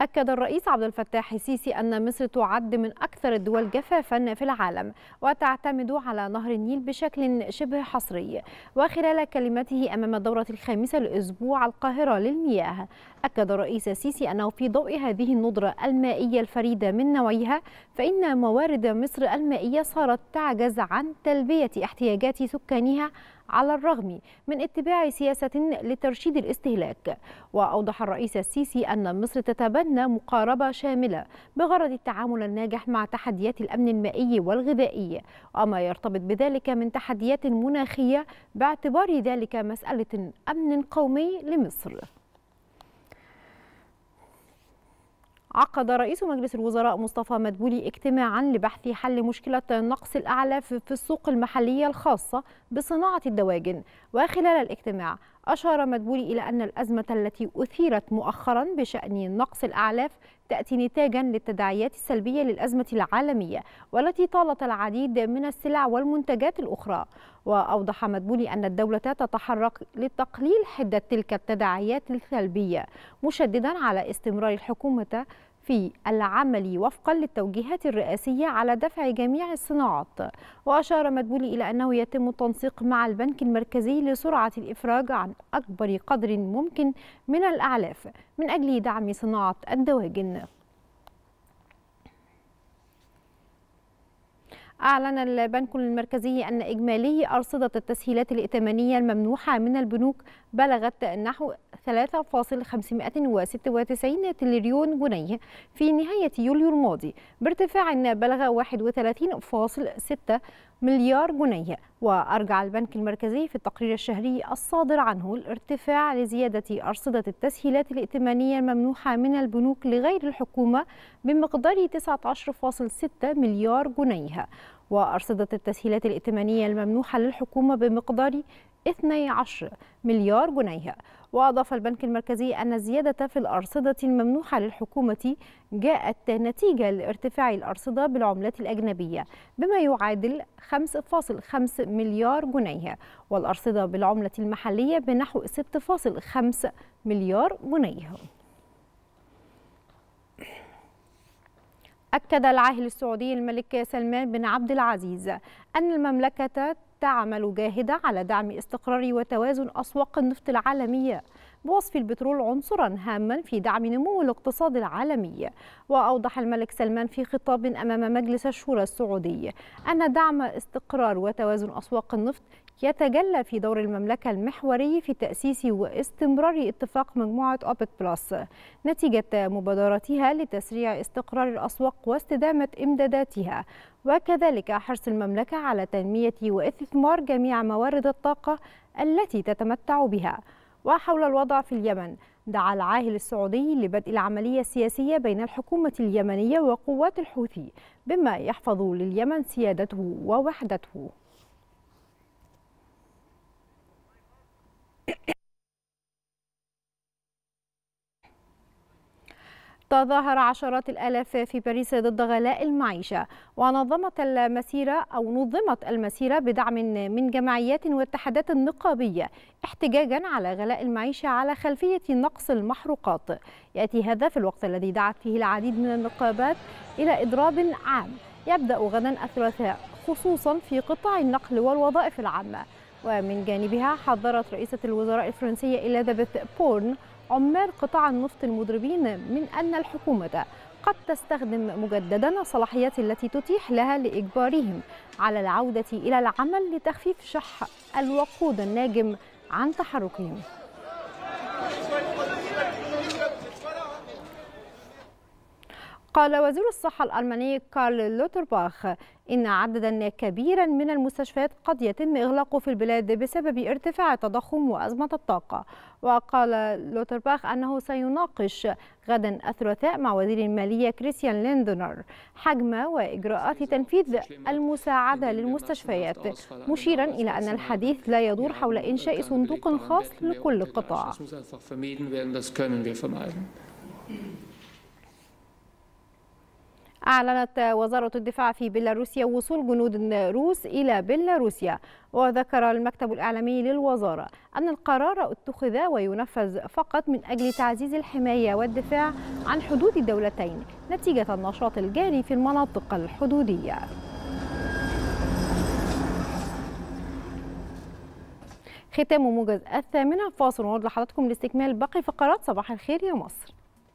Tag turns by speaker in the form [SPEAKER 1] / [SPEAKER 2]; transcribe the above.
[SPEAKER 1] أكد الرئيس عبد الفتاح السيسي أن مصر تعد من أكثر الدول جفافا في العالم وتعتمد على نهر النيل بشكل شبه حصري وخلال كلمته أمام الدورة الخامسة لأسبوع القاهرة للمياه أكد الرئيس السيسي أنه في ضوء هذه الندرة المائية الفريدة من نوعها فإن موارد مصر المائية صارت تعجز عن تلبية احتياجات سكانها على الرغم من اتباع سياسة لترشيد الاستهلاك وأوضح الرئيس السيسي أن مصر تتبنى مقاربة شاملة بغرض التعامل الناجح مع تحديات الأمن المائي والغذائي وما يرتبط بذلك من تحديات مناخية باعتبار ذلك مسألة أمن قومي لمصر عقد رئيس مجلس الوزراء مصطفى مدبولي اجتماعا لبحث حل مشكلة نقص الأعلاف في السوق المحلية الخاصة بصناعة الدواجن وخلال الاجتماع أشار مدبولي إلى أن الأزمة التي أثيرت مؤخرا بشأن نقص الأعلاف تأتي نتاجا للتداعيات السلبية للأزمة العالمية والتي طالت العديد من السلع والمنتجات الأخرى وأوضح مدبولي أن الدولة تتحرك لتقليل حدة تلك التداعيات السلبية مشددا على استمرار الحكومة في العمل وفقا للتوجيهات الرئاسية على دفع جميع الصناعات وأشار مدبولي إلى أنه يتم التنسيق مع البنك المركزي لسرعة الإفراج عن أكبر قدر ممكن من الأعلاف من أجل دعم صناعة الدواجن أعلن البنك المركزي أن إجمالي أرصدة التسهيلات الائتمانية الممنوحة من البنوك بلغت نحو 3.596 تريليون جنيه في نهاية يوليو الماضي بارتفاع بلغ 31.6 مليار جنيه وأرجع البنك المركزي في التقرير الشهري الصادر عنه الارتفاع لزيادة أرصدة التسهيلات الائتمانية الممنوحة من البنوك لغير الحكومة بمقدار 19.6 مليار جنيه وأرصدة التسهيلات الائتمانية الممنوحة للحكومة بمقدار 12 مليار جنيه وأضاف البنك المركزي أن الزيادة في الأرصدة الممنوحة للحكومة جاءت نتيجة لارتفاع الأرصدة بالعملات الأجنبية بما يعادل 5.5 مليار جنيه والأرصدة بالعملة المحلية بنحو 6.5 مليار جنيه أكد العاهل السعودي الملك سلمان بن عبد العزيز أن المملكة تعمل جاهدة على دعم استقرار وتوازن أسواق النفط العالمية بوصف البترول عنصرا هاما في دعم نمو الاقتصاد العالمي وأوضح الملك سلمان في خطاب أمام مجلس الشورى السعودي أن دعم استقرار وتوازن أسواق النفط يتجلى في دور المملكة المحوري في تأسيس واستمرار اتفاق مجموعة أوبك بلس نتيجة مبادرتها لتسريع استقرار الأسواق واستدامة إمداداتها وكذلك حرص المملكة على تنمية واستثمار جميع موارد الطاقة التي تتمتع بها وحول الوضع في اليمن دعا العاهل السعودي لبدء العملية السياسية بين الحكومة اليمنية وقوات الحوثي بما يحفظ لليمن سيادته ووحدته تظاهر عشرات الآلاف في باريس ضد غلاء المعيشة ونظمت المسيرة أو نظمت المسيرة بدعم من جمعيات واتحادات نقابية احتجاجا على غلاء المعيشة على خلفية نقص المحروقات يأتي هذا في الوقت الذي دعت فيه العديد من النقابات إلى إضراب عام يبدأ غدا الثلاثاء خصوصا في قطاع النقل والوظائف العامة ومن جانبها حذرت رئيسة الوزراء الفرنسية إليزابيث بورن عمال قطاع النفط المضربين من أن الحكومة قد تستخدم مجددا الصلاحيات التي تتيح لها لإجبارهم على العودة إلى العمل لتخفيف شح الوقود الناجم عن تحركهم قال وزير الصحة الألماني كارل لوترباخ إن عددا كبيرا من المستشفيات قد يتم إغلاقه في البلاد بسبب ارتفاع التضخم وأزمة الطاقة وقال لوترباخ أنه سيناقش غدا الثلاثاء مع وزير المالية كريستيان ليندونر حجم وإجراءات تنفيذ المساعدة للمستشفيات مشيرا إلى أن الحديث لا يدور حول إنشاء صندوق خاص لكل قطاع أعلنت وزارة الدفاع في بيلاروسيا وصول جنود روس إلى بيلاروسيا وذكر المكتب الإعلامي للوزارة أن القرار اتخذ وينفذ فقط من أجل تعزيز الحماية والدفاع عن حدود الدولتين نتيجة النشاط الجاري في المناطق الحدودية ختام موجز الثامنة فاصل ونعود لحضراتكم لاستكمال باقي فقرات صباح الخير يا مصر